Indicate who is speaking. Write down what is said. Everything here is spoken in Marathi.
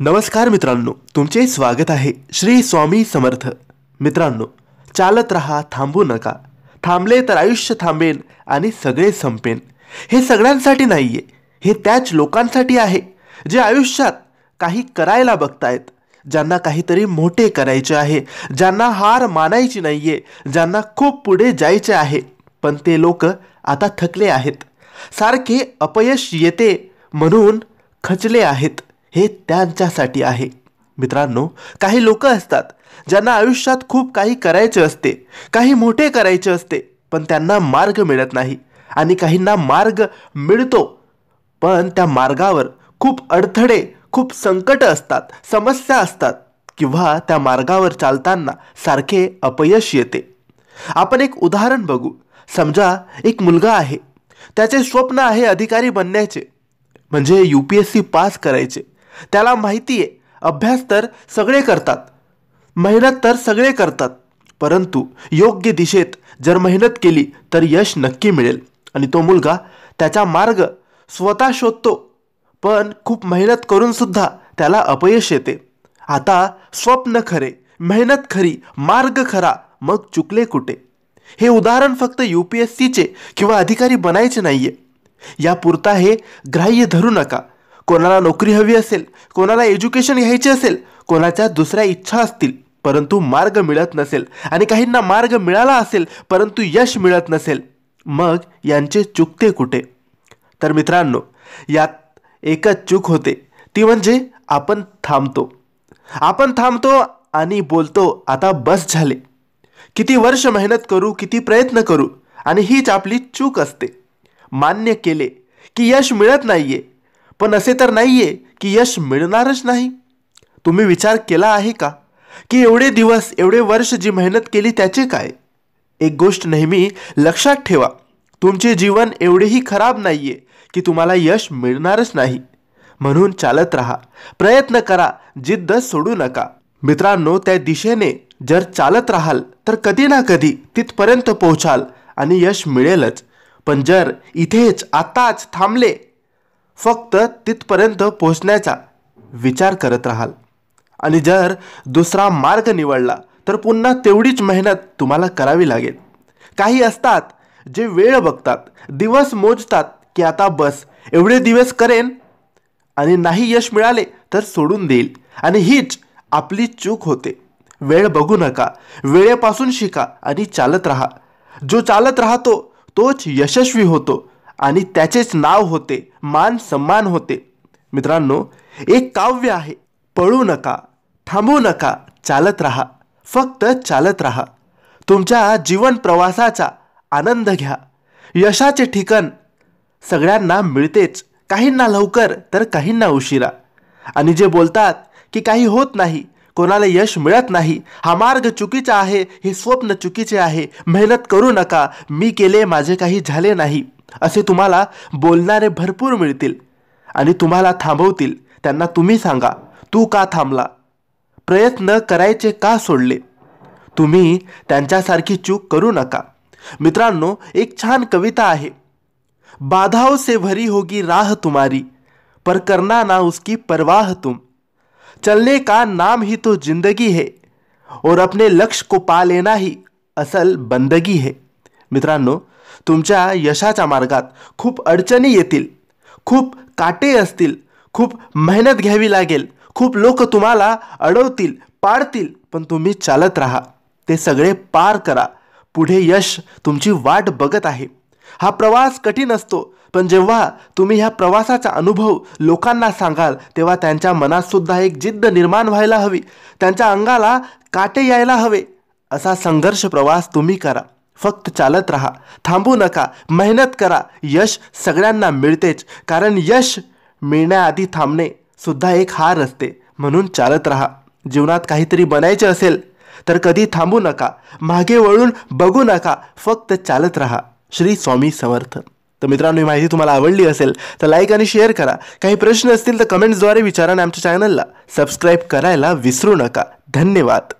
Speaker 1: नमस्कार मित्रांनो तुमचे स्वागत आहे श्री स्वामी समर्थ मित्रांनो चालत रहा थांबू नका थांबले तर आयुष्य थांबेल आणि सगळे संपेन हे सगळ्यांसाठी नाही आहे हे त्याच लोकांसाठी आहे जे आयुष्यात काही करायला बघतायत ज्यांना काहीतरी मोठे करायचे आहे ज्यांना हार मानायची नाही आहे ज्यांना खूप पुढे जायचे आहे पण ते लोक आता थकले आहेत सारखे अपयश येते म्हणून खचले आहेत हे त्यांच्यासाठी आहे मित्रांनो काही लोक असतात ज्यांना आयुष्यात खूप काही करायचे असते काही मोठे करायचे असते पण त्यांना मार्ग मिळत नाही आणि काहींना मार्ग मिळतो पण त्या मार्गावर खूप अडथळे खूप संकट असतात समस्या असतात किंवा त्या मार्गावर चालताना सारखे अपयश येते आपण एक उदाहरण बघू समजा एक मुलगा आहे त्याचे स्वप्न आहे अधिकारी बनण्याचे म्हणजे U P S C pass करायचे त्याला माहिती आहे अभ्यास तर सगळे करतात मेहनत तर सगळे करतात परंतु योग्य दिशेत जर मेहनत केली तर यश नक्की मिळेल आणि तो मुलगा त्याचा मार्ग स्वतः शोधतो पण खूप मेहनत करून सुद्धा त्याला अपयश येते आता स्वप्न खरे मेहनत खरी मार्ग खरा मग चुकले कुठे हे उदाहरण फक्त यू पी एस सीचे किंवा अधिकारी बनायचे नाहीये आहे यापुरता हे ग्राह्य धरू नका कोणाला नोकरी हवी असेल कोणाला एज्युकेशन घ्यायचे असेल कोणाच्या दुसऱ्या इच्छा असतील परंतु मार्ग मिळत नसेल आणि काहींना मार्ग मिळाला असेल परंतु यश मिळत नसेल मग यांचे चुकते कुठे तर मित्रांनो यात एकच चूक होते ती म्हणजे आपण थांबतो आपण थांबतो आणि बोलतो आता बस झाले किती वर्ष मेहनत करू किती प्रयत्न करू आणि हीच आपली चूक असते मान्य केले की यश मिळत नाही पण असे तर नाही आहे की यश मिळणारच नाही तुम्ही विचार केला आहे का की एवढे दिवस एवढे वर्ष जी मेहनत केली त्याचे काय एक गोष्ट नेहमी लक्षात ठेवा तुमचे जीवन एवढेही खराब नाही आहे की तुम्हाला यश मिळणारच नाही म्हणून चालत राहा प्रयत्न करा जिद्द सोडू नका मित्रांनो त्या दिशेने जर चालत राहाल तर कधी ना कधी तिथपर्यंत पोहोचाल आणि यश मिळेलच पण जर इथेच आताच थांबले फक्त तिथपर्यंत पोहोचण्याचा विचार करत राहाल आणि जर दुसरा मार्ग निवडला तर पुन्हा तेवढीच मेहनत तुम्हाला करावी लागेल काही असतात जे वेळ बघतात दिवस मोजतात की आता बस एवढे दिवस करेन आणि नाही यश मिळाले तर सोडून देईल आणि हीच आपली चूक होते वेळ बघू नका वेळेपासून शिका आणि चालत राहा जो चालत राहतो तोच यशस्वी होतो आणि त्याचेच नाव होते मान सम्मान होते मित्रांनो एक काव्य आहे पळू नका थांबू नका चालत राहा फक्त चालत राहा तुमच्या जीवन प्रवासाचा आनंद घ्या यशाचे ठिकाण सगळ्यांना मिळतेच काहींना लवकर तर काहींना उशिरा आणि जे बोलतात की काही होत नाही कोणाला यश मिळत नाही हा मार्ग चुकीचा आहे हे स्वप्न चुकीचे आहे मेहनत करू नका मी केले माझे काही झाले नाही असे तुम्हाला बोलणारे भरपूर मिळतील आणि तुम्हाला थांबवतील त्यांना तुम्ही सांगा तू का थांबला प्रयत्न करायचे का सोडले तुम्ही त्यांच्यासारखी चूक करू नका मित्रांनो एक छान कविता आहे बाधाओं से भरी होगी राह तुम्हारी पर करना ना उसकी परवाह तुम चलने का नाम ही तो जिंदगी है और अपने लक्ष्य को पा लेना ही असल बंदगी है मित्रांनो तुमच्या यशाच्या मार्गात खूप अडचणी येतील खूप काटे असतील खूप मेहनत घ्यावी लागेल खूप लोक तुम्हाला अडवतील पाडतील पण तुम्ही चालत राहा ते सगळे पार करा पुढे यश तुमची वाट बघत आहे हा प्रवास कठीण असतो पण जेव्हा तुम्ही ह्या प्रवासाचा अनुभव लोकांना सांगाल तेव्हा त्यांच्या मनातसुद्धा एक जिद्द निर्माण व्हायला हवी त्यांच्या अंगाला काटे यायला हवे असा संघर्ष प्रवास तुम्ही करा फक्त चालत राहा थांबू नका मेहनत करा यश सगळ्यांना मिळतेच कारण यश मिळण्याआधी थांबणे सुद्धा एक हार असते म्हणून चालत राहा जीवनात काहीतरी बनायचे असेल तर कधी थांबू नका मागे वळून बघू नका फक्त चालत राहा श्री स्वामी समर्थ तर मित्रांनो ही माहिती तुम्हाला आवडली असेल तर लाईक आणि शेअर करा काही प्रश्न असतील तर कमेंट्सद्वारे विचारा आणि आमच्या चॅनलला सबस्क्राईब करायला विसरू नका धन्यवाद